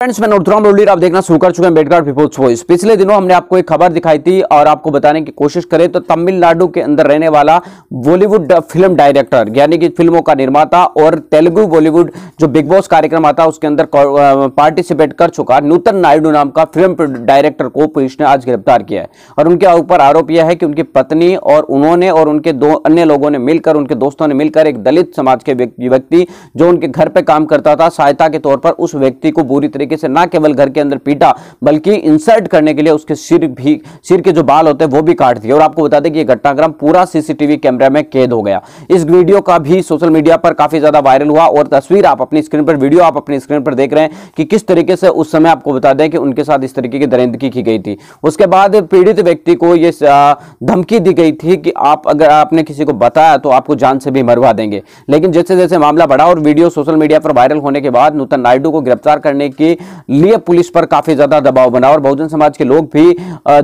friends मैं नोटराम लोडीर आप देखना शुरू कर चुके हैं बेटगार्ड पीपुल्स वॉइस पिछले दिनों हमने आपको एक खबर दिखाई थी और आपको बताने की कोशिश करें तो तमिलनाडु के अंदर रहने वाला बॉलीवुड फिल्म डायरेक्टर यानी कि फिल्मों का निर्माता और तेलुगु बॉलीवुड जो बिग बॉस कार्यक्रम आता है उसके अंदर पार्टिसिपेट कर चुका नूतन नायडू नाम का फिल्म डायरेक्टर को पुलिस ने आज गिरफ्तार किया है और उनके ऊपर आरोप यह है कि उनकी पत्नी और उन्होंने और उनके दो अन्य लोगों ने मिलकर उनके दोस्तों ने मिलकर एक दलित समाज के व्यक्ति जो उनके घर पर काम करता था सहायता के तौर पर उस व्यक्ति को बुरी तरीके तरीके से ना केवल घर के अंदर पीटा बल्कि इंसर्ट करने के लिए उसके सिर भी सिर के जो बाल होते हैं वो भी काट दिए और आपको बता दें कि यह घटनाक्रम पूरा सीसीटीवी कैमरा में कैद हो गया इस वीडियो का भी सोशल मीडिया पर काफी ज्यादा वायरल हुआ और तस्वीर आप अपनी स्क्रीन पर वीडियो आप अपनी स्क्रीन पर देख रहे हैं कि किस तरीके से उस समय आपको बता दें कि उनके साथ इस तरीके की दरिंदगी की गई थी उसके बाद पीड़ित व्यक्ति को यह धमकी दी गई थी कि आप अगर आपने किसी को बताया तो आपको जान से भी मरवा देंगे लेकिन जैसे जैसे मामला बढ़ा और वीडियो सोशल मीडिया पर वायरल होने के बाद नूतन नायडू को गिरफ्तार करने की लिए पुलिस पर काफी ज्यादा दबाव बना और बहुजन समाज के लोग भी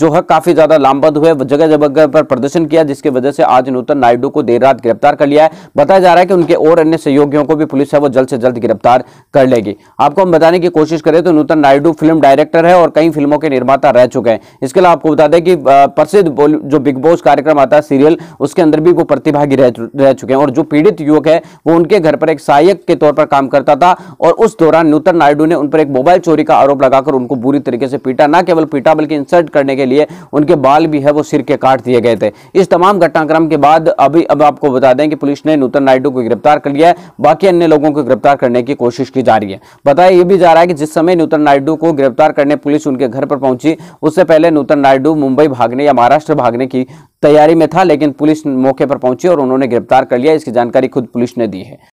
जो है काफी ज्यादा लामबंद हुए जगह जगह पर प्रदर्शन किया जिसकी वजह से आज नूतन नायडू को देर रात गिरफ्तार कर लिया है बताया जा रहा है कि उनके और अन्य सहयोगियों को भी पुलिस है वो जल्द से जल्द गिरफ्तार कर लेगी आपको हम बताने की कोशिश करें तो नूतन नायडू फिल्म डायरेक्टर है और कई फिल्मों के निर्माता रह चुके हैं इसके अलावा आपको बता दें कि प्रसिद्ध जो बिग बॉस कार्यक्रम आता है सीरियल उसके अंदर भी वो प्रतिभागी रह, रह चुके हैं और जो पीड़ित युवक है वो उनके घर पर एक सहायक के तौर पर काम करता था और उस दौरान नूतन नायडू ने उन पर एक मोबाइल चोरी का आरोप लगाकर उनको बुरी तरीके से पीटा ना केवल पीटा बल्कि इंसल्ट करने के लिए उनके बाल भी है वो सिर के काट दिए गए थे इस तमाम घटनाक्रम के बाद अभी अब आपको बता दें कि पुलिस ने नूतन नायडू को गिरफ्तार कर लिया है बाकी अन्य लोगों को गिरफ्तार करने की कोशिश की जा रही है बताया ये भी जा रहा है कि जिस समय नूतन नायडू को गिरफ्तार करने पुलिस उनके घर पर पहुंची उससे पहले नूतन नायडू मुंबई भागने या महाराष्ट्र भागने की तैयारी में था लेकिन पुलिस मौके पर पहुंची और उन्होंने गिरफ्तार कर लिया इसकी जानकारी खुद पुलिस ने दी है